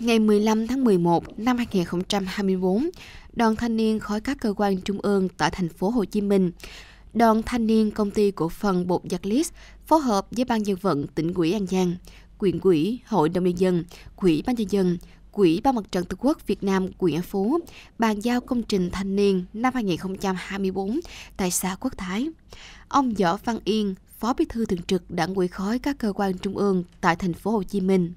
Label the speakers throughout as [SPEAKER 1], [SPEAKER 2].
[SPEAKER 1] Ngày 15 tháng 11 năm 2024, Đoàn thanh niên khối các cơ quan trung ương tại thành phố Hồ Chí Minh, Đoàn thanh niên công ty cổ phần bột giặt List phối hợp với Ban dân vận tỉnh ủy An Giang, quyền ủy hội đồng nhân dân, quỹ ban nhân dân, quỹ ban mặt trận tổ quốc Việt Nam quỹ An Phú bàn giao công trình thanh niên năm 2024 tại xã Quốc Thái. Ông Võ Văn Yên, Phó Bí thư thường trực Đảng ủy khối các cơ quan trung ương tại thành phố Hồ Chí Minh,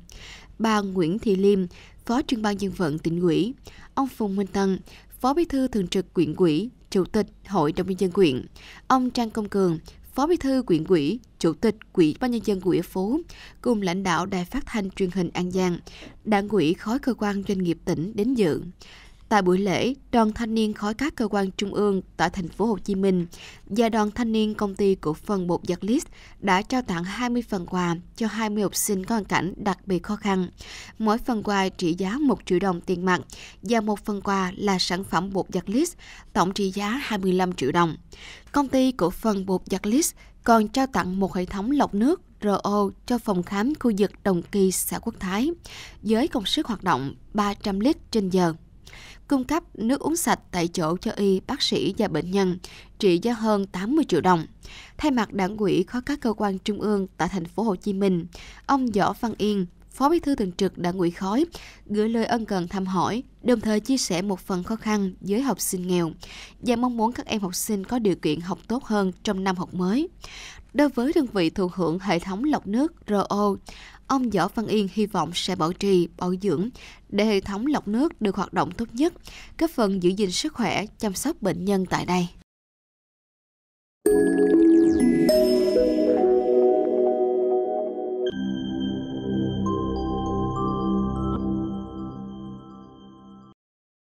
[SPEAKER 1] bà Nguyễn Thị Liêm, Phó trưởng ban dân vận tỉnh ủy, ông Phùng Minh Tân, Phó Bí thư thường trực quyện ủy, Chủ tịch Hội đồng nhân dân quyện, ông Trang Công Cường, Phó Bí thư quyện ủy, Chủ tịch Quỹ ban nhân dân quỹ phố cùng lãnh đạo Đài Phát thanh Truyền hình An Giang, Đảng ủy khối cơ quan doanh nghiệp tỉnh đến dự. Tại buổi lễ, Đoàn Thanh niên khối các cơ quan trung ương tại thành phố Hồ Chí Minh và Đoàn Thanh niên công ty cổ phần bột giặt List đã trao tặng 20 phần quà cho 20 học sinh có hoàn cảnh đặc biệt khó khăn. Mỗi phần quà trị giá 1 triệu đồng tiền mặt và một phần quà là sản phẩm bột giặt List, tổng trị giá 25 triệu đồng. Công ty cổ phần bột giặt List còn trao tặng một hệ thống lọc nước RO cho phòng khám khu vực Đồng Kỳ, xã Quốc Thái, với công suất hoạt động 300 lít trên giờ cung cấp nước uống sạch tại chỗ cho y, bác sĩ và bệnh nhân, trị giá hơn 80 triệu đồng. Thay mặt đảng ủy khối các cơ quan trung ương tại thành phố Hồ Chí Minh, ông Võ Văn Yên, Phó Bí thư Thường trực Đảng ủy Khói gửi lời ân cần thăm hỏi, đồng thời chia sẻ một phần khó khăn với học sinh nghèo và mong muốn các em học sinh có điều kiện học tốt hơn trong năm học mới. Đối với đơn vị thụ hưởng hệ thống lọc nước RO, ông Võ Văn Yên hy vọng sẽ bảo trì, bảo dưỡng để hệ thống lọc nước được hoạt động tốt nhất, góp phần giữ gìn sức khỏe, chăm sóc bệnh nhân tại đây.